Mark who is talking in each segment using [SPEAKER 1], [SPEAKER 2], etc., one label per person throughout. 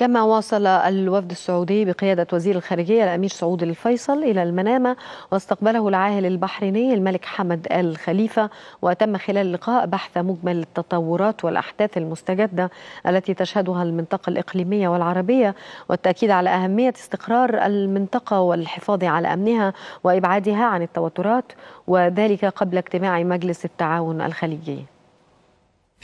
[SPEAKER 1] كما واصل الوفد السعودي بقيادة وزير الخارجية الأمير سعود الفيصل إلى المنامة واستقبله العاهل البحريني الملك حمد الخليفة وتم خلال اللقاء بحث مجمل التطورات والأحداث المستجدة التي تشهدها المنطقة الإقليمية والعربية والتأكيد على أهمية استقرار المنطقة والحفاظ على أمنها وإبعادها عن التوترات وذلك قبل اجتماع مجلس التعاون الخليجي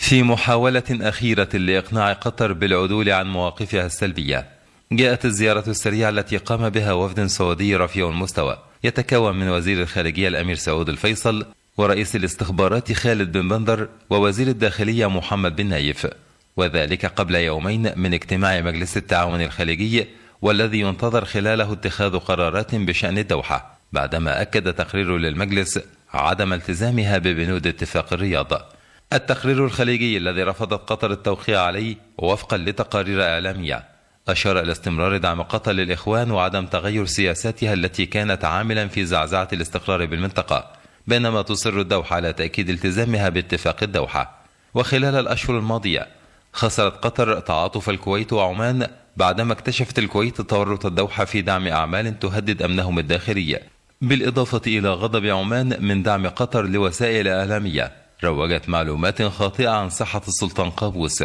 [SPEAKER 2] في محاولة أخيرة لإقناع قطر بالعدول عن مواقفها السلبية جاءت الزيارة السريعة التي قام بها وفد سعودي رفيع المستوى يتكون من وزير الخارجية الأمير سعود الفيصل ورئيس الاستخبارات خالد بن بندر ووزير الداخلية محمد بن نايف وذلك قبل يومين من اجتماع مجلس التعاون الخليجي والذي ينتظر خلاله اتخاذ قرارات بشأن الدوحة بعدما أكد تقرير للمجلس عدم التزامها ببنود اتفاق الرياض التقرير الخليجي الذي رفضت قطر التوقيع عليه وفقا لتقارير إعلامية أشار إلى استمرار دعم قطر للإخوان وعدم تغير سياساتها التي كانت عاملا في زعزعة الاستقرار بالمنطقة بينما تصر الدوحة على تأكيد التزامها باتفاق الدوحة وخلال الأشهر الماضية خسرت قطر تعاطف الكويت وعمان بعدما اكتشفت الكويت تورط الدوحة في دعم أعمال تهدد أمنهم الداخلي بالإضافة إلى غضب عمان من دعم قطر لوسائل إعلامية روجت معلومات خاطئة عن صحة السلطان قابوس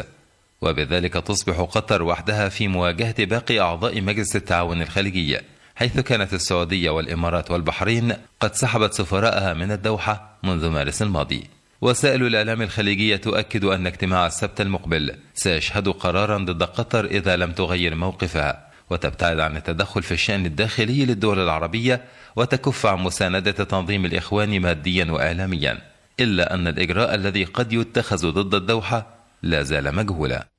[SPEAKER 2] وبذلك تصبح قطر وحدها في مواجهة باقي أعضاء مجلس التعاون الخليجي حيث كانت السعودية والإمارات والبحرين قد سحبت سفراءها من الدوحة منذ مارس الماضي وسائل الإعلام الخليجية تؤكد أن اجتماع السبت المقبل سيشهد قرارا ضد قطر إذا لم تغير موقفها وتبتعد عن التدخل في الشأن الداخلي للدول العربية وتكف عن مساندة تنظيم الإخوان ماديا وإعلاميا إلا أن الإجراء الذي قد يتخذ ضد الدوحة لا زال مجهولا